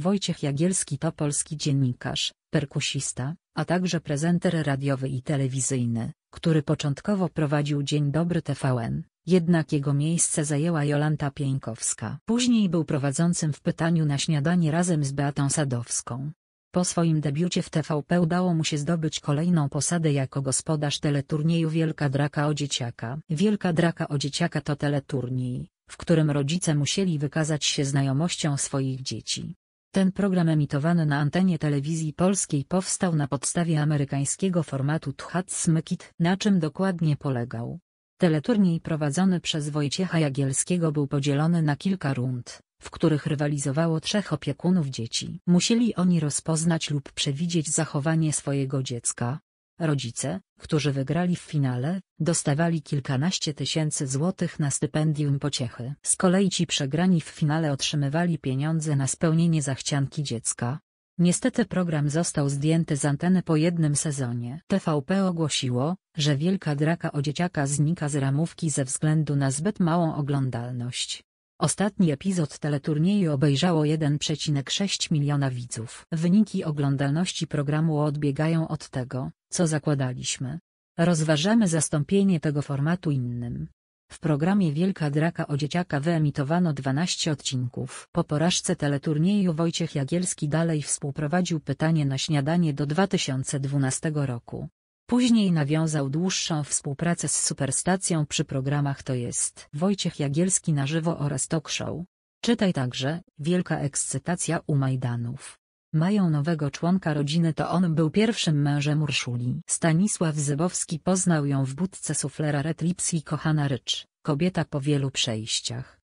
Wojciech Jagielski to polski dziennikarz, perkusista, a także prezenter radiowy i telewizyjny, który początkowo prowadził Dzień Dobry TVN, jednak jego miejsce zajęła Jolanta Pieńkowska. Później był prowadzącym w pytaniu na śniadanie razem z Beatą Sadowską. Po swoim debiucie w TVP udało mu się zdobyć kolejną posadę jako gospodarz teleturnieju Wielka Draka o Dzieciaka. Wielka Draka o Dzieciaka to teleturniej, w którym rodzice musieli wykazać się znajomością swoich dzieci. Ten program emitowany na antenie telewizji polskiej powstał na podstawie amerykańskiego formatu Smykit. Na czym dokładnie polegał? Teleturniej prowadzony przez Wojciecha Jagielskiego był podzielony na kilka rund, w których rywalizowało trzech opiekunów dzieci. Musieli oni rozpoznać lub przewidzieć zachowanie swojego dziecka, Rodzice, którzy wygrali w finale, dostawali kilkanaście tysięcy złotych na stypendium pociechy. Z kolei ci przegrani w finale otrzymywali pieniądze na spełnienie zachcianki dziecka. Niestety program został zdjęty z anteny po jednym sezonie. TVP ogłosiło, że wielka draka o dzieciaka znika z ramówki ze względu na zbyt małą oglądalność. Ostatni epizod teleturnieju obejrzało 1,6 miliona widzów. Wyniki oglądalności programu odbiegają od tego, co zakładaliśmy. Rozważamy zastąpienie tego formatu innym. W programie Wielka Draka o Dzieciaka wyemitowano 12 odcinków. Po porażce teleturnieju Wojciech Jagielski dalej współprowadził pytanie na śniadanie do 2012 roku. Później nawiązał dłuższą współpracę z Superstacją przy programach to jest Wojciech Jagielski na żywo oraz Talk Show. Czytaj także, wielka ekscytacja u Majdanów. Mają nowego członka rodziny to on był pierwszym mężem Urszuli. Stanisław Zybowski poznał ją w budce suflera Lips i kochana Rycz, kobieta po wielu przejściach.